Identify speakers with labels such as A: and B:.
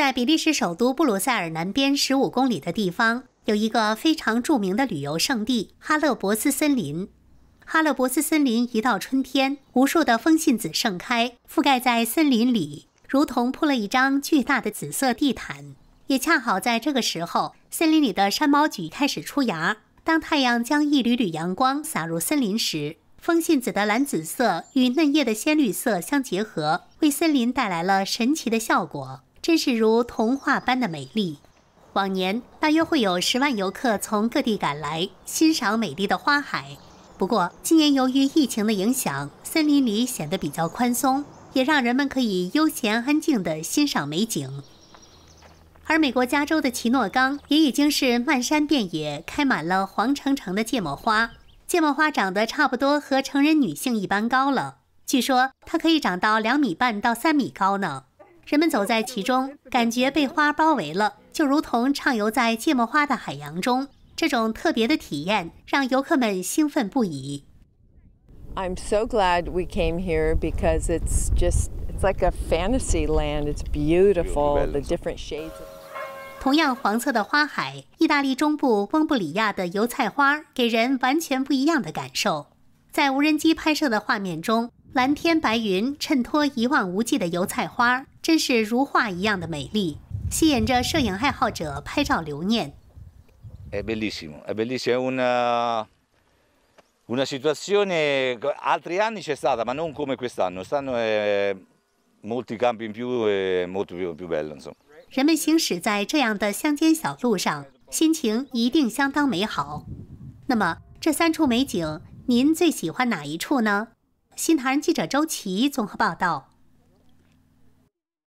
A: 在比利时首都布鲁塞尔南边十五公里的地方，有一个非常著名的旅游胜地——哈勒伯斯森林。哈勒伯斯森林一到春天，无数的风信子盛开，覆盖在森林里，如同铺了一张巨大的紫色地毯。也恰好在这个时候，森林里的山毛榉开始出芽。当太阳将一缕缕阳光洒入森林时，风信子的蓝紫色与嫩叶的鲜绿色相结合，为森林带来了神奇的效果。真是如童话般的美丽。往年大约会有十万游客从各地赶来欣赏美丽的花海，不过今年由于疫情的影响，森林里显得比较宽松，也让人们可以悠闲安静地欣赏美景。而美国加州的奇诺冈也已经是漫山遍野开满了黄澄澄的芥末花，芥末花长得差不多和成人女性一般高了，据说它可以长到两米半到三米高呢。人们走在其中，感觉被花包围了，就如同畅游在芥末花的海洋中。这种特别的体验让游客们兴奋不已。
B: I'm so glad we came here because it's just it's like a fantasy land. It's beautiful. The different shades.
A: 同样黄色的花海，意大利中部翁布里亚的油菜花给人完全不一样的感受。在无人机拍摄的画面中，蓝天白云衬托一望无际的油菜花。真是如画一样的美丽，吸引着摄影爱好者拍照留念。
B: È bellissimo, è bellissimo, è una una situazione. Altri anni c'è stata, ma non come quest'anno. Quest'anno è molti campi in più e molto più più bello insomma.
A: 人们行驶在这样的乡间小路上，心情一定相当美好。那么，这三处美景，您最喜欢哪一处呢？新唐人记者周琦综合报道。